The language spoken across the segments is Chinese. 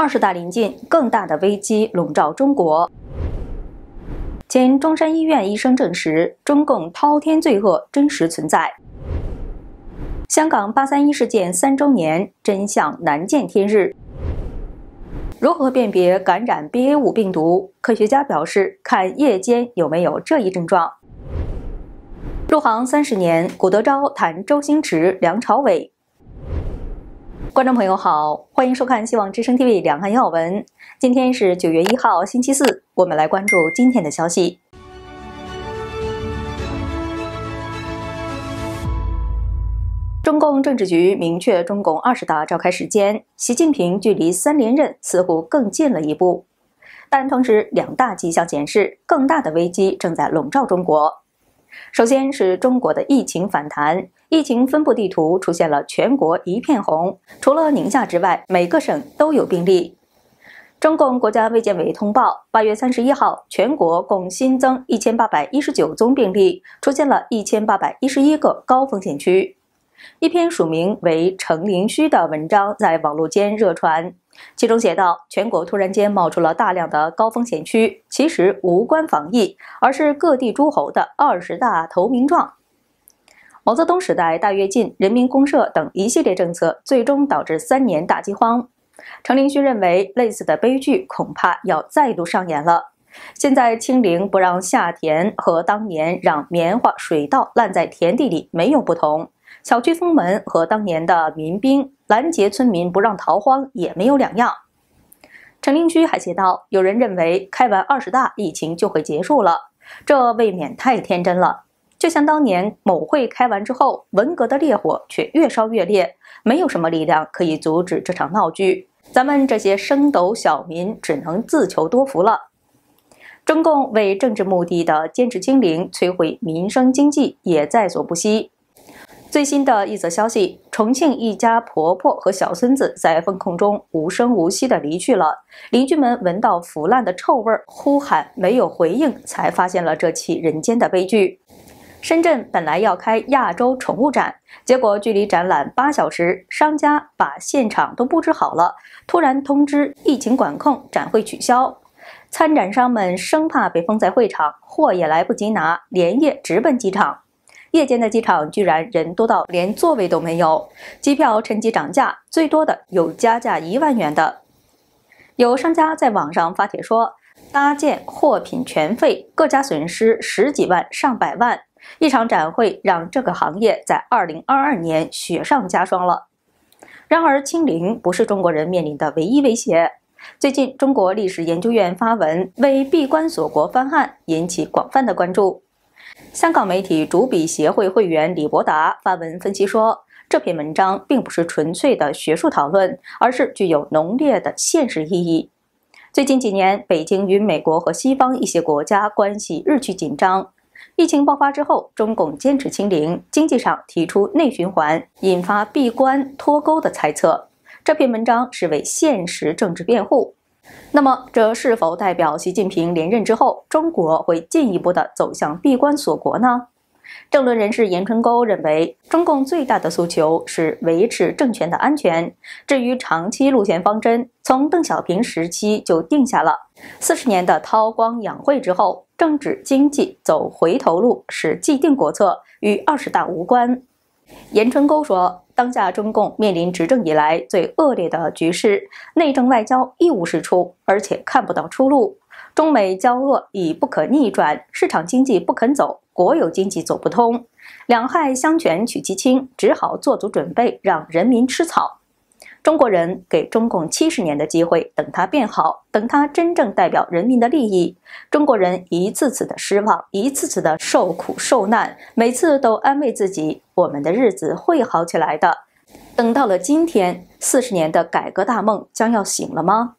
二十大临近，更大的危机笼罩中国。前中山医院医生证实，中共滔天罪恶真实存在。香港八三一事件三周年，真相难见天日。如何辨别感染 BA 五病毒？科学家表示，看夜间有没有这一症状。入行三十年，古德昭谈周星驰、梁朝伟。观众朋友好，欢迎收看《希望之声》TV 两岸要闻。今天是九月一号，星期四，我们来关注今天的消息。中共政治局明确中共二十大召开时间，习近平距离三连任似乎更近了一步，但同时两大迹象显示，更大的危机正在笼罩中国。首先是中国的疫情反弹。疫情分布地图出现了全国一片红，除了宁夏之外，每个省都有病例。中共国家卫健委通报，八月三十一号，全国共新增一千八百一十九宗病例，出现了一千八百一十一个高风险区。一篇署名为程林虚的文章在网络间热传，其中写道：“全国突然间冒出了大量的高风险区，其实无关防疫，而是各地诸侯的二十大投名状。”毛泽东时代大跃进、人民公社等一系列政策，最终导致三年大饥荒。程林旭认为，类似的悲剧恐怕要再度上演了。现在清零不让下田，和当年让棉花、水稻烂在田地里没有不同；小区封门和当年的民兵拦截村民不让逃荒也没有两样。程林旭还写道：“有人认为开完二十大，疫情就会结束了，这未免太天真了。”就像当年某会开完之后，文革的烈火却越烧越烈，没有什么力量可以阻止这场闹剧。咱们这些升斗小民只能自求多福了。中共为政治目的的坚持清零、摧毁民生经济也在所不惜。最新的一则消息，重庆一家婆婆和小孙子在风控中无声无息的离去了，邻居们闻到腐烂的臭味，呼喊没有回应，才发现了这起人间的悲剧。深圳本来要开亚洲宠物展，结果距离展览八小时，商家把现场都布置好了，突然通知疫情管控，展会取消。参展商们生怕被封在会场，货也来不及拿，连夜直奔机场。夜间的机场居然人多到连座位都没有，机票趁机涨价，最多的有加价一万元的。有商家在网上发帖说，搭建货品全废，各家损失十几万上百万。一场展会让这个行业在二零二二年雪上加霜了。然而，清零不是中国人面临的唯一威胁。最近，中国历史研究院发文为闭关锁国翻案，引起广泛的关注。香港媒体主笔协会会员李伯达发文分析说，这篇文章并不是纯粹的学术讨论，而是具有浓烈的现实意义。最近几年，北京与美国和西方一些国家关系日趋紧张。疫情爆发之后，中共坚持清零，经济上提出内循环，引发闭关脱钩的猜测。这篇文章是为现实政治辩护。那么，这是否代表习近平连任之后，中国会进一步的走向闭关锁国呢？政论人士严春沟认为，中共最大的诉求是维持政权的安全。至于长期路线方针，从邓小平时期就定下了。四十年的韬光养晦之后，政治经济走回头路是既定国策，与二十大无关。严春沟说，当下中共面临执政以来最恶劣的局势，内政外交一无是处，而且看不到出路。中美交恶已不可逆转，市场经济不肯走。国有经济走不通，两害相权取其轻，只好做足准备，让人民吃草。中国人给中共七十年的机会，等它变好，等它真正代表人民的利益。中国人一次次的失望，一次次的受苦受难，每次都安慰自己：我们的日子会好起来的。等到了今天，四十年的改革大梦将要醒了吗？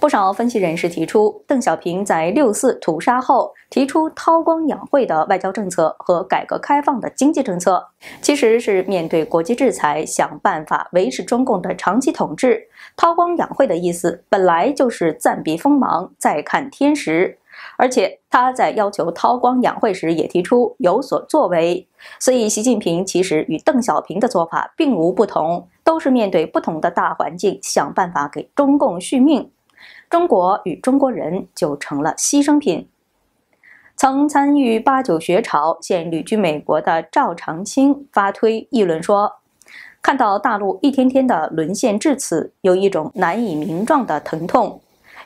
不少分析人士提出，邓小平在六四屠杀后提出韬光养晦的外交政策和改革开放的经济政策，其实是面对国际制裁，想办法维持中共的长期统治。韬光养晦的意思本来就是暂避锋芒，再看天时。而且他在要求韬光养晦时，也提出有所作为。所以，习近平其实与邓小平的做法并无不同，都是面对不同的大环境，想办法给中共续命。中国与中国人就成了牺牲品。曾参与八九学潮、现旅居美国的赵长青发推议论说：“看到大陆一天天的沦陷至此，有一种难以名状的疼痛。”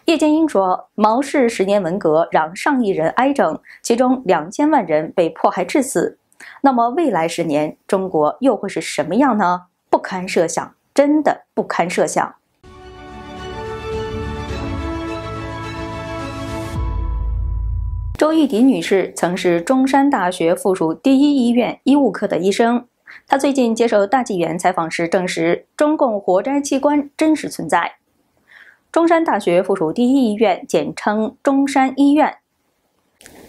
叶剑英说：“毛氏十年文革让上亿人挨整，其中两千万人被迫害致死。那么未来十年，中国又会是什么样呢？不堪设想，真的不堪设想。”周玉迪女士曾是中山大学附属第一医院医务科的医生。她最近接受大纪元采访时证实，中共活摘器官真实存在。中山大学附属第一医院，简称中山医院。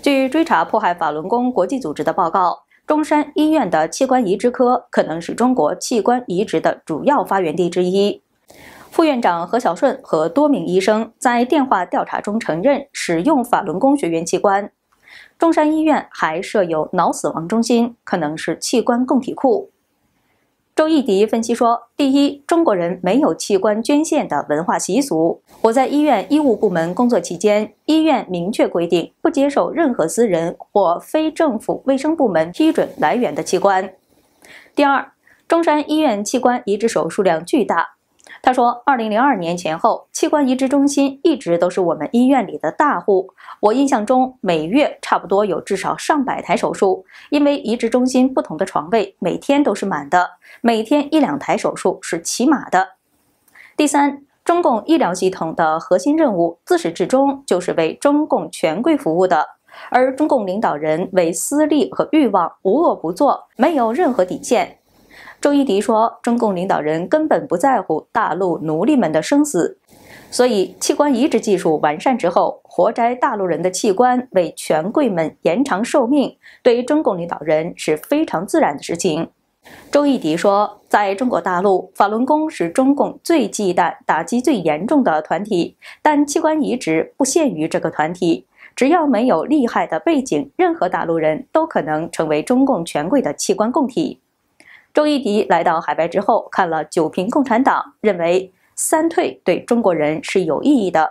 据追查迫害法轮功国际组织的报告，中山医院的器官移植科可能是中国器官移植的主要发源地之一。副院长何小顺和多名医生在电话调查中承认使用法轮功学员器官。中山医院还设有脑死亡中心，可能是器官供体库。周一迪分析说：“第一，中国人没有器官捐献的文化习俗。我在医院医务部门工作期间，医院明确规定不接受任何私人或非政府卫生部门批准来源的器官。第二，中山医院器官移植手术量巨大。”他说，二零零二年前后，器官移植中心一直都是我们医院里的大户。我印象中，每月差不多有至少上百台手术，因为移植中心不同的床位每天都是满的，每天一两台手术是起码的。第三，中共医疗系统的核心任务自始至终就是为中共权贵服务的，而中共领导人为私利和欲望无恶不作，没有任何底线。周一迪说：“中共领导人根本不在乎大陆奴隶们的生死，所以器官移植技术完善之后，活摘大陆人的器官为权贵们延长寿命，对于中共领导人是非常自然的事情。”周一迪说：“在中国大陆，法轮功是中共最忌惮、打击最严重的团体，但器官移植不限于这个团体，只要没有厉害的背景，任何大陆人都可能成为中共权贵的器官供体。”周一迪来到海外之后，看了《九评共产党》，认为三退对中国人是有意义的。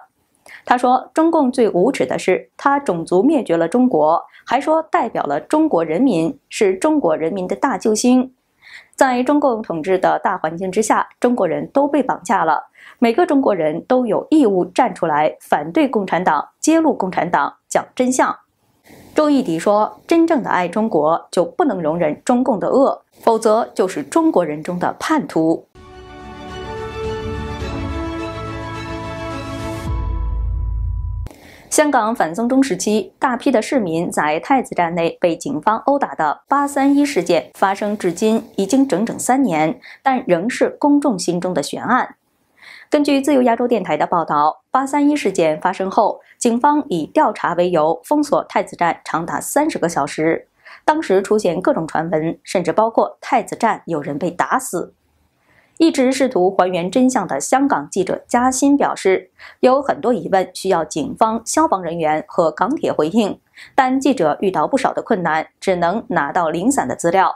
他说，中共最无耻的是他种族灭绝了中国，还说代表了中国人民，是中国人民的大救星。在中共统治的大环境之下，中国人都被绑架了，每个中国人都有义务站出来反对共产党，揭露共产党，讲真相。周一迪说，真正的爱中国，就不能容忍中共的恶。否则，就是中国人中的叛徒。香港反增中时期，大批的市民在太子站内被警方殴打的“八三一”事件发生至今已经整整三年，但仍是公众心中的悬案。根据自由亚洲电台的报道，“八三一”事件发生后，警方以调查为由封锁太子站长达三十个小时。当时出现各种传闻，甚至包括太子站有人被打死。一直试图还原真相的香港记者加欣表示，有很多疑问需要警方、消防人员和港铁回应，但记者遇到不少的困难，只能拿到零散的资料。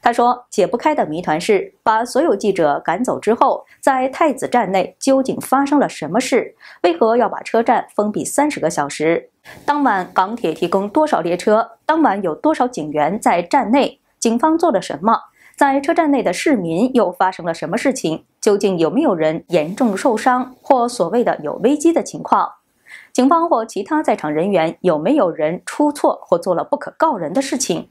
他说，解不开的谜团是，把所有记者赶走之后，在太子站内究竟发生了什么事？为何要把车站封闭三十个小时？当晚港铁提供多少列车？当晚有多少警员在站内？警方做了什么？在车站内的市民又发生了什么事情？究竟有没有人严重受伤或所谓的有危机的情况？警方或其他在场人员有没有人出错或做了不可告人的事情？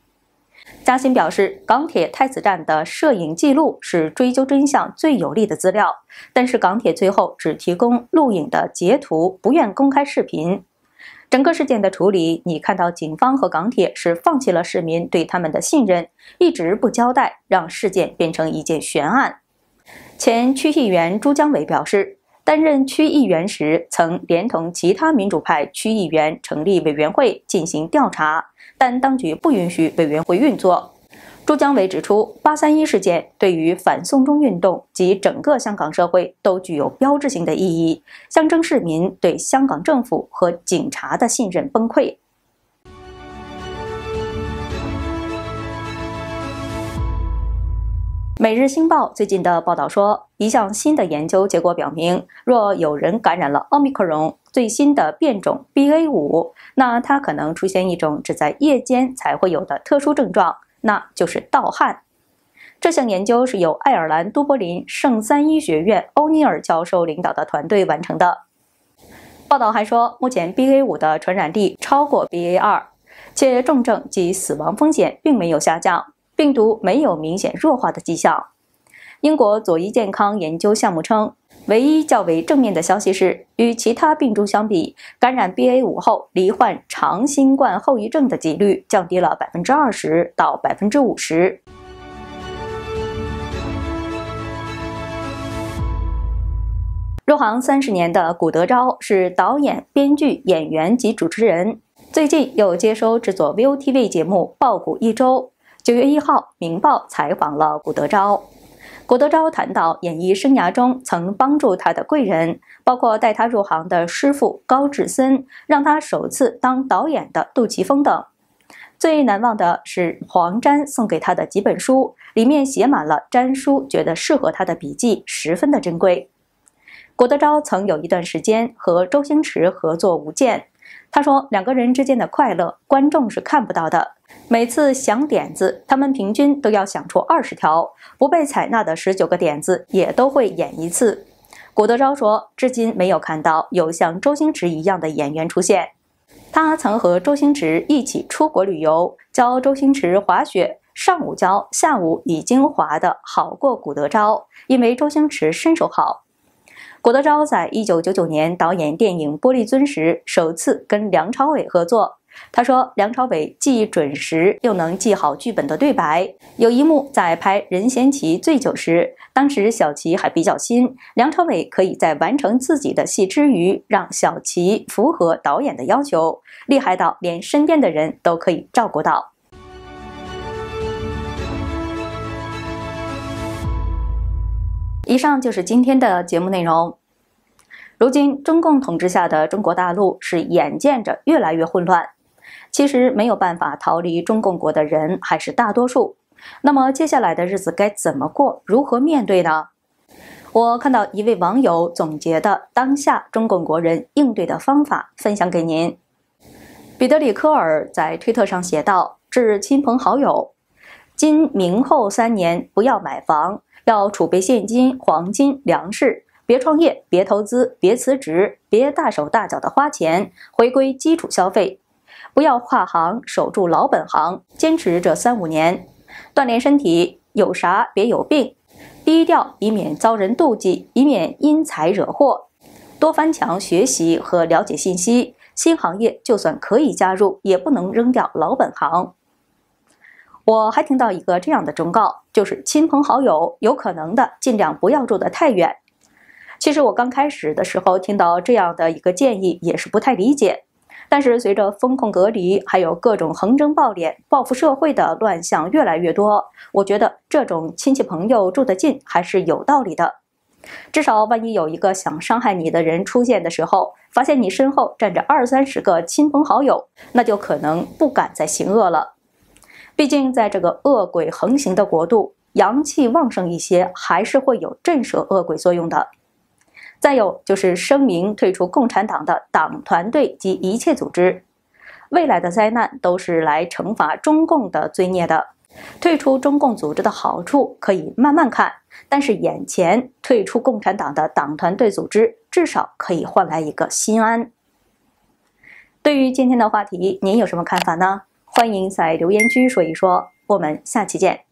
嘉欣表示，港铁太子站的摄影记录是追究真相最有力的资料，但是港铁最后只提供录影的截图，不愿公开视频。整个事件的处理，你看到警方和港铁是放弃了市民对他们的信任，一直不交代，让事件变成一件悬案。前区议员朱江伟表示，担任区议员时曾连同其他民主派区议员成立委员会进行调查，但当局不允许委员会运作。朱江伟指出，八三一事件对于反送中运动及整个香港社会都具有标志性的意义，象征市民对香港政府和警察的信任崩溃。《每日星报》最近的报道说，一项新的研究结果表明，若有人感染了奥密克戎最新的变种 BA 五，那他可能出现一种只在夜间才会有的特殊症状。那就是盗汗。这项研究是由爱尔兰都柏林圣三一学院欧尼尔教授领导的团队完成的。报道还说，目前 BA 五的传染力超过 BA 二，且重症及死亡风险并没有下降，病毒没有明显弱化的迹象。英国左翼健康研究项目称。唯一较为正面的消息是，与其他病株相比，感染 BA 五后罹患长新冠后遗症的几率降低了百分之二十到百分之五十。入行三十年的古德昭是导演、编剧、演员及主持人，最近又接收制作 V O T V 节目《爆谷一周》。九月一号，《明报》采访了古德昭。郭德昭谈到演艺生涯中曾帮助他的贵人，包括带他入行的师傅高志森，让他首次当导演的杜琪峰等。最难忘的是黄沾送给他的几本书，里面写满了沾叔觉得适合他的笔记，十分的珍贵。郭德昭曾有一段时间和周星驰合作无间，他说两个人之间的快乐，观众是看不到的。每次想点子，他们平均都要想出二十条，不被采纳的十九个点子也都会演一次。古德昭说，至今没有看到有像周星驰一样的演员出现。他曾和周星驰一起出国旅游，教周星驰滑雪，上午教，下午已经滑得好过古德昭，因为周星驰身手好。古德昭在一九九九年导演电影《玻璃樽》时，首次跟梁朝伟合作。他说：“梁朝伟既准时，又能记好剧本的对白。有一幕在拍任贤齐醉酒时，当时小齐还比较新，梁朝伟可以在完成自己的戏之余，让小齐符合导演的要求，厉害到连身边的人都可以照顾到。”以上就是今天的节目内容。如今，中共统治下的中国大陆是眼见着越来越混乱。其实没有办法逃离中共国的人还是大多数。那么接下来的日子该怎么过，如何面对呢？我看到一位网友总结的当下中共国人应对的方法，分享给您。彼得里科尔在推特上写道：“致亲朋好友，今明后三年不要买房，要储备现金、黄金、粮食，别创业，别投资，别辞职，别大手大脚的花钱，回归基础消费。”不要跨行，守住老本行，坚持这三五年，锻炼身体，有啥别有病，低调以免遭人妒忌，以免因财惹祸。多翻墙学习和了解信息，新行业就算可以加入，也不能扔掉老本行。我还听到一个这样的忠告，就是亲朋好友有可能的，尽量不要住的太远。其实我刚开始的时候听到这样的一个建议，也是不太理解。但是随着风控隔离，还有各种横征暴敛、报复社会的乱象越来越多，我觉得这种亲戚朋友住得近还是有道理的。至少万一有一个想伤害你的人出现的时候，发现你身后站着二三十个亲朋好友，那就可能不敢再行恶了。毕竟在这个恶鬼横行的国度，阳气旺盛一些，还是会有震慑恶鬼作用的。再有就是声明退出共产党的党团队及一切组织，未来的灾难都是来惩罚中共的罪孽的。退出中共组织的好处可以慢慢看，但是眼前退出共产党的党团队组织至少可以换来一个心安。对于今天的话题，您有什么看法呢？欢迎在留言区说一说。我们下期见。